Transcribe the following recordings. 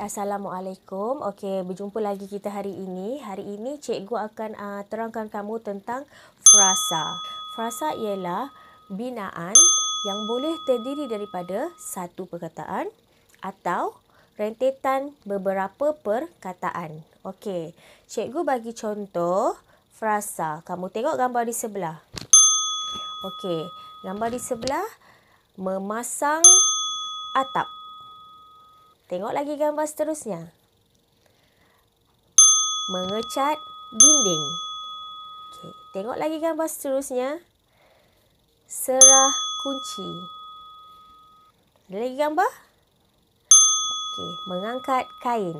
Assalamualaikum. Okey, berjumpa lagi kita hari ini. Hari ini cikgu akan uh, terangkan kamu tentang frasa. Frasa ialah binaan yang boleh terdiri daripada satu perkataan atau rentetan beberapa perkataan. Okey, cikgu bagi contoh frasa. Kamu tengok gambar di sebelah. Okey, gambar di sebelah memasang atap. Tengok lagi gambar seterusnya. Mengecat dinding. Okay, tengok lagi gambar seterusnya. Serah kunci. Ada lagi gambar? Okay, mengangkat kain.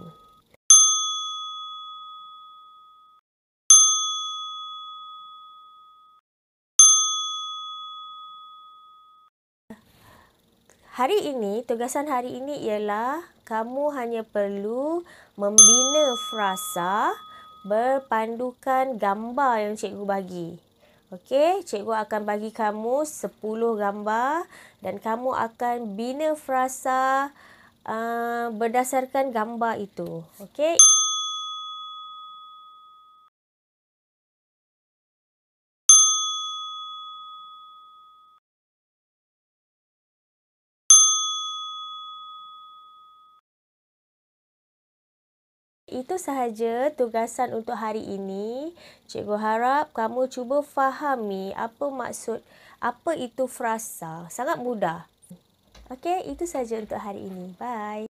Hari ini, tugasan hari ini ialah kamu hanya perlu membina frasa berpandukan gambar yang cikgu bagi. Okey, cikgu akan bagi kamu 10 gambar dan kamu akan bina frasa uh, berdasarkan gambar itu. Okey. Itu sahaja tugasan untuk hari ini. Cikgu harap kamu cuba fahami apa maksud apa itu frasa. Sangat mudah. Okey, itu sahaja untuk hari ini. Bye.